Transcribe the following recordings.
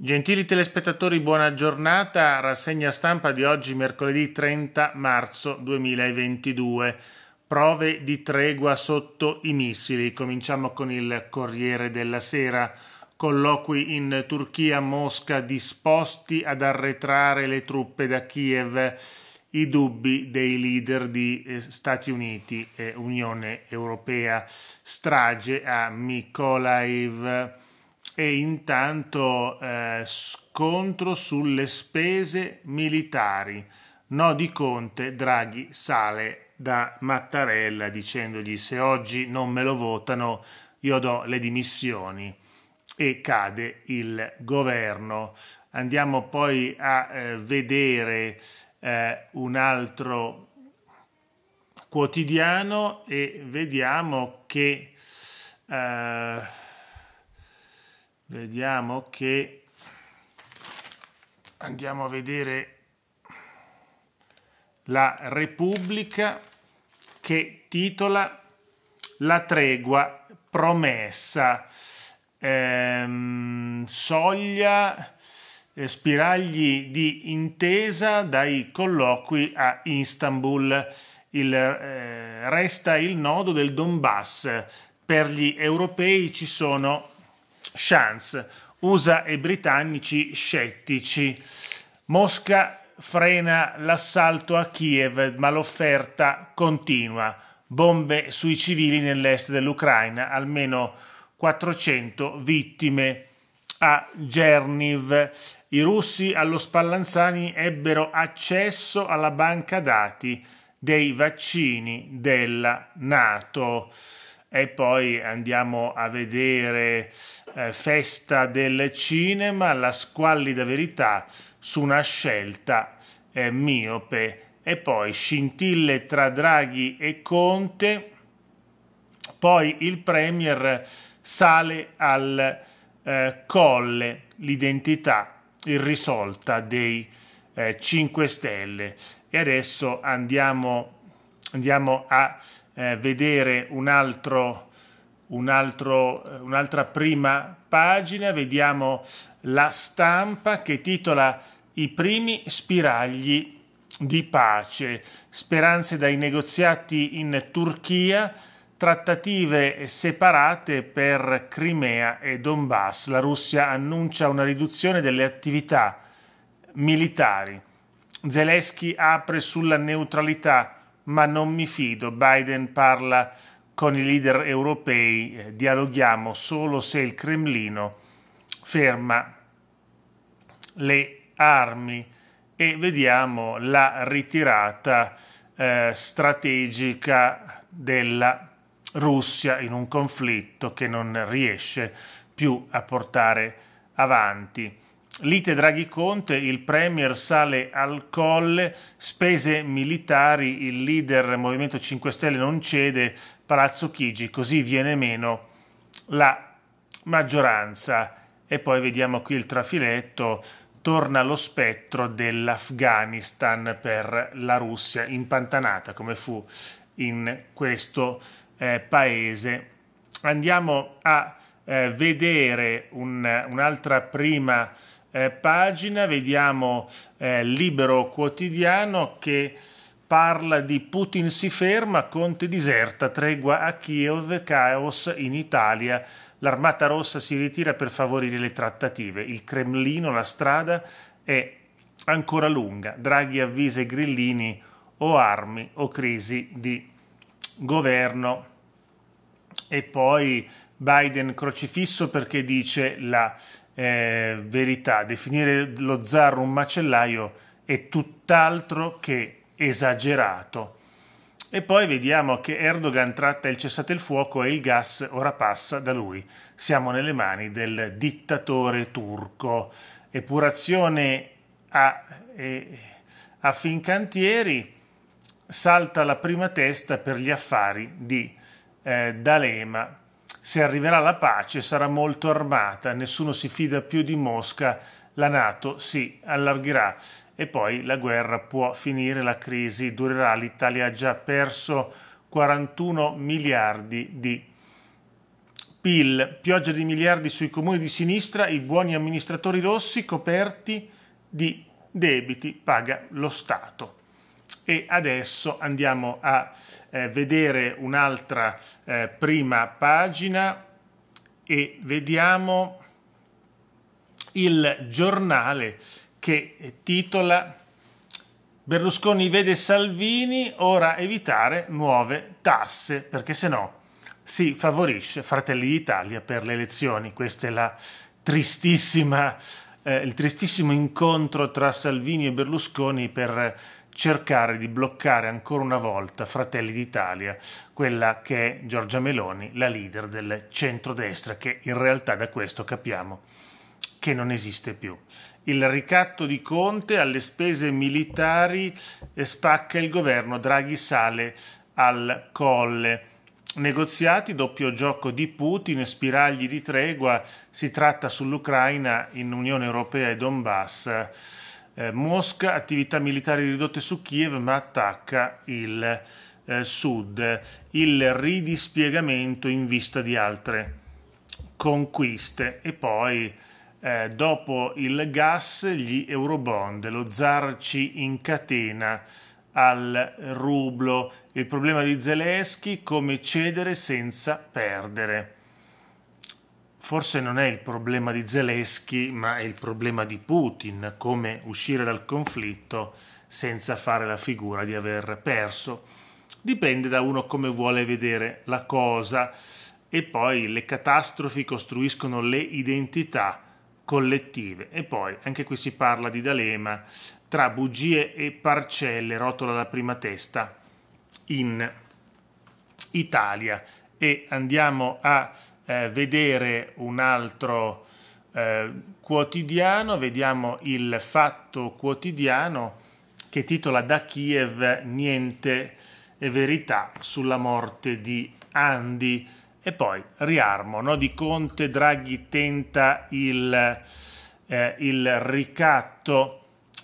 Gentili telespettatori, buona giornata. Rassegna stampa di oggi, mercoledì 30 marzo 2022. Prove di tregua sotto i missili. Cominciamo con il Corriere della Sera. Colloqui in Turchia, Mosca disposti ad arretrare le truppe da Kiev. I dubbi dei leader di eh, Stati Uniti e Unione Europea. Strage a Mykolaiv. E intanto eh, scontro sulle spese militari. No di Conte, Draghi sale da Mattarella dicendogli se oggi non me lo votano io do le dimissioni e cade il governo. Andiamo poi a eh, vedere eh, un altro quotidiano e vediamo che eh, vediamo che andiamo a vedere la Repubblica che titola La tregua promessa. Ehm, soglia eh, spiragli di intesa dai colloqui a Istanbul. Il, eh, resta il nodo del Donbass. Per gli europei ci sono Chance, USA e britannici scettici. Mosca frena l'assalto a Kiev, ma l'offerta continua. Bombe sui civili nell'est dell'Ucraina, almeno 400 vittime a Gerniv. I russi allo Spallanzani ebbero accesso alla banca dati dei vaccini della Nato e poi andiamo a vedere eh, Festa del Cinema, la squallida verità su una scelta eh, miope e poi scintille tra Draghi e Conte, poi il Premier sale al eh, colle l'identità irrisolta dei 5 eh, Stelle e adesso andiamo a andiamo a eh, vedere un altro, un altro, eh, un'altra prima pagina, vediamo la stampa che titola I primi spiragli di pace, speranze dai negoziati in Turchia, trattative separate per Crimea e Donbass. La Russia annuncia una riduzione delle attività militari. Zelensky apre sulla neutralità ma non mi fido. Biden parla con i leader europei, eh, dialoghiamo solo se il Cremlino ferma le armi e vediamo la ritirata eh, strategica della Russia in un conflitto che non riesce più a portare avanti. Lite Draghi Conte, il Premier sale al colle, spese militari, il leader Movimento 5 Stelle non cede, Palazzo Chigi, così viene meno la maggioranza. E poi vediamo qui il trafiletto, torna lo spettro dell'Afghanistan per la Russia, impantanata come fu in questo eh, paese. Andiamo a eh, vedere un, un'altra prima eh, pagina vediamo eh, Libero Quotidiano che parla di Putin si ferma, Conte diserta, tregua a Kiev, caos in Italia, l'armata rossa si ritira per favorire le trattative, il Cremlino, la strada è ancora lunga, Draghi avvisa i grillini o armi o crisi di governo e poi Biden crocifisso perché dice la eh, verità, definire lo zar un macellaio è tutt'altro che esagerato. E poi vediamo che Erdogan tratta il cessate il fuoco e il gas ora passa da lui. Siamo nelle mani del dittatore turco. Epurazione a, eh, a Fincantieri salta la prima testa per gli affari di eh, D'Alema se arriverà la pace sarà molto armata, nessuno si fida più di Mosca, la Nato si allargherà e poi la guerra può finire, la crisi durerà, l'Italia ha già perso 41 miliardi di PIL, pioggia di miliardi sui comuni di sinistra, i buoni amministratori rossi coperti di debiti paga lo Stato e adesso andiamo a eh, vedere un'altra eh, prima pagina e vediamo il giornale che titola Berlusconi vede Salvini ora evitare nuove tasse perché se no si favorisce Fratelli d'Italia per le elezioni. Questo è la tristissima eh, il tristissimo incontro tra Salvini e Berlusconi per cercare di bloccare ancora una volta Fratelli d'Italia, quella che è Giorgia Meloni, la leader del centrodestra, che in realtà da questo capiamo che non esiste più. Il ricatto di Conte alle spese militari spacca il governo, Draghi sale al colle. Negoziati, doppio gioco di Putin, spiragli di tregua, si tratta sull'Ucraina in Unione Europea e Donbass eh, Mosca, attività militari ridotte su Kiev, ma attacca il eh, sud, il ridispiegamento in vista di altre conquiste e poi eh, dopo il gas gli eurobond, lo zar ci incatena al rublo, il problema di Zelensky come cedere senza perdere forse non è il problema di Zelensky, ma è il problema di Putin, come uscire dal conflitto senza fare la figura di aver perso. Dipende da uno come vuole vedere la cosa e poi le catastrofi costruiscono le identità collettive e poi anche qui si parla di D'Alema tra bugie e parcelle rotola la prima testa in Italia e andiamo a eh, vedere un altro eh, quotidiano, vediamo il Fatto Quotidiano che titola da Kiev niente e verità sulla morte di Andy e poi riarmo no? di Conte, Draghi tenta il, eh, il ricatto,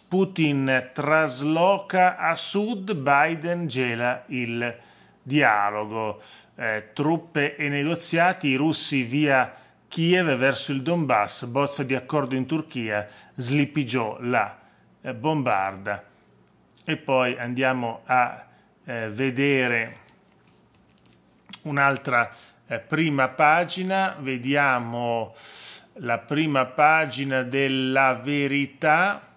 Putin trasloca a sud, Biden gela il dialogo eh, truppe e negoziati, i russi via Kiev verso il Donbass, bozza di accordo in Turchia, Sleepy Joe la eh, bombarda. E poi andiamo a eh, vedere un'altra eh, prima pagina, vediamo la prima pagina della verità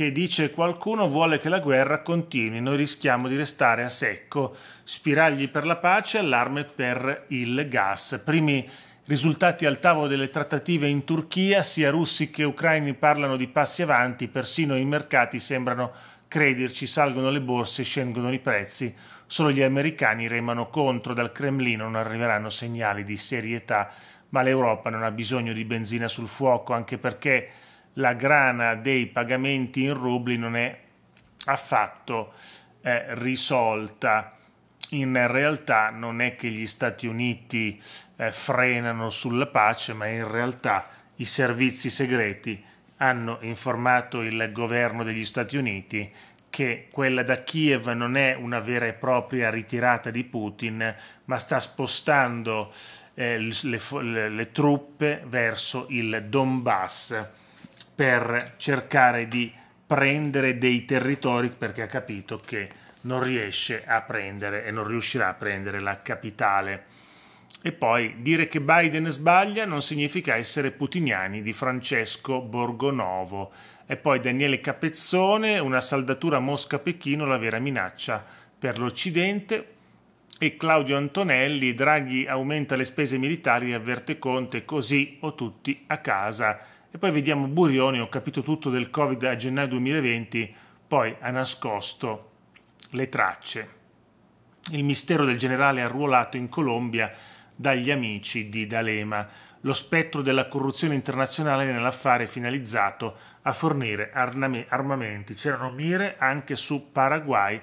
che dice qualcuno vuole che la guerra continui, noi rischiamo di restare a secco, spiragli per la pace, allarme per il gas. Primi risultati al tavolo delle trattative in Turchia, sia russi che ucraini parlano di passi avanti, persino i mercati sembrano crederci, salgono le borse, scendono i prezzi, solo gli americani remano contro, dal Cremlino non arriveranno segnali di serietà, ma l'Europa non ha bisogno di benzina sul fuoco, anche perché la grana dei pagamenti in rubli non è affatto eh, risolta. In realtà non è che gli Stati Uniti eh, frenano sulla pace, ma in realtà i servizi segreti hanno informato il governo degli Stati Uniti che quella da Kiev non è una vera e propria ritirata di Putin, ma sta spostando eh, le, le, le, truppe verso il Donbass per cercare di prendere dei territori perché ha capito che non riesce a prendere e non riuscirà a prendere la capitale. E poi dire che Biden sbaglia non significa essere putiniani di Francesco Borgonovo. E poi Daniele Capezzone, una saldatura Mosca-Pechino, la vera minaccia per l'Occidente. E Claudio Antonelli, Draghi aumenta le spese militari e avverte Conte, così o tutti a casa e poi vediamo Burioni, ho capito tutto del Covid a gennaio 2020, poi ha nascosto le tracce. Il mistero del generale arruolato in Colombia dagli amici di D'Alema, lo spettro della corruzione internazionale nell'affare finalizzato a fornire armamenti. C'erano mire anche su Paraguay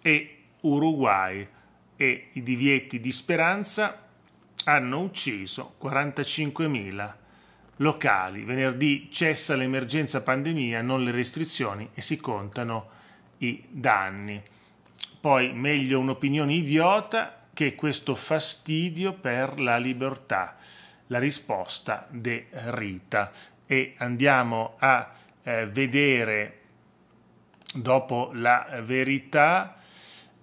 e Uruguay e i divieti di speranza hanno ucciso 45.000 locali. Venerdì cessa l'emergenza pandemia, non le restrizioni e si contano i danni. Poi meglio un'opinione idiota che questo fastidio per la libertà. La risposta de Rita. E andiamo a eh, vedere dopo la verità,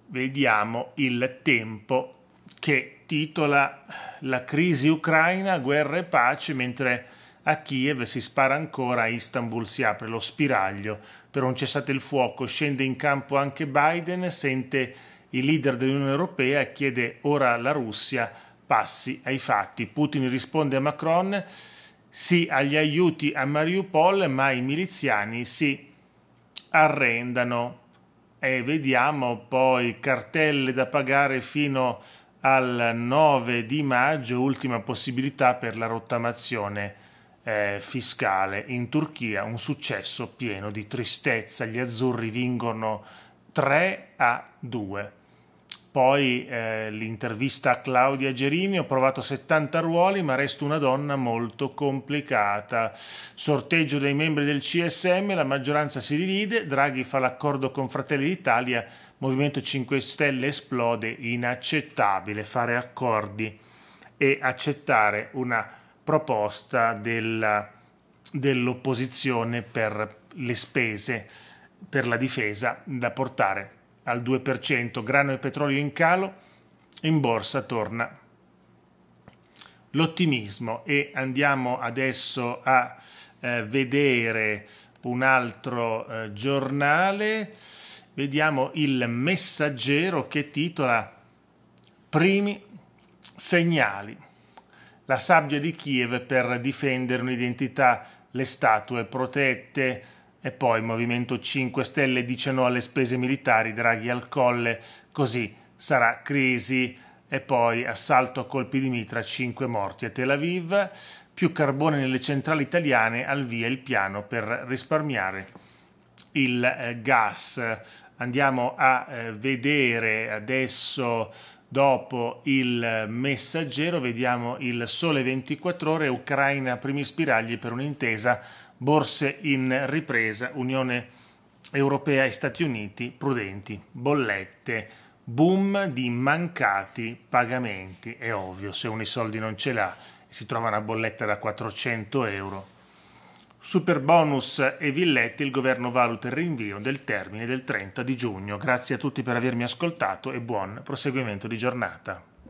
vediamo il tempo che titola La crisi ucraina, guerra e pace, mentre a Kiev si spara ancora, a Istanbul si apre lo spiraglio per un cessate il fuoco, scende in campo anche Biden, sente i leader dell'Unione Europea e chiede ora alla Russia passi ai fatti. Putin risponde a Macron sì agli aiuti a Mariupol, ma i miliziani si arrendano. E vediamo poi cartelle da pagare fino al 9 di maggio, ultima possibilità per la rottamazione eh, fiscale in Turchia, un successo pieno di tristezza, gli azzurri vincono 3 a 2. Poi eh, l'intervista a Claudia Gerini, ho provato 70 ruoli ma resto una donna molto complicata. Sorteggio dei membri del CSM, la maggioranza si divide, Draghi fa l'accordo con Fratelli d'Italia, Movimento 5 Stelle esplode, inaccettabile fare accordi e accettare una proposta della, dell'opposizione per le spese per la difesa da portare al 2%, grano e petrolio in calo, in borsa torna l'ottimismo e andiamo adesso a eh, vedere un altro eh, giornale, vediamo il messaggero che titola Primi segnali la sabbia di Kiev per difendere un'identità, le statue protette e poi il Movimento 5 Stelle dice no alle spese militari, Draghi al colle, così sarà crisi e poi assalto a colpi di mitra, 5 morti a Tel Aviv, più carbone nelle centrali italiane, al via il piano per risparmiare il eh, gas. Andiamo a eh, vedere adesso Dopo il messaggero vediamo il sole 24 ore, Ucraina primi spiragli per un'intesa, borse in ripresa, Unione Europea e Stati Uniti prudenti, bollette, boom di mancati pagamenti. È ovvio, se uno i soldi non ce l'ha e si trova una bolletta da 400 euro, Super bonus e Villetti, il governo valuta il rinvio del termine del 30 di giugno. Grazie a tutti per avermi ascoltato e buon proseguimento di giornata.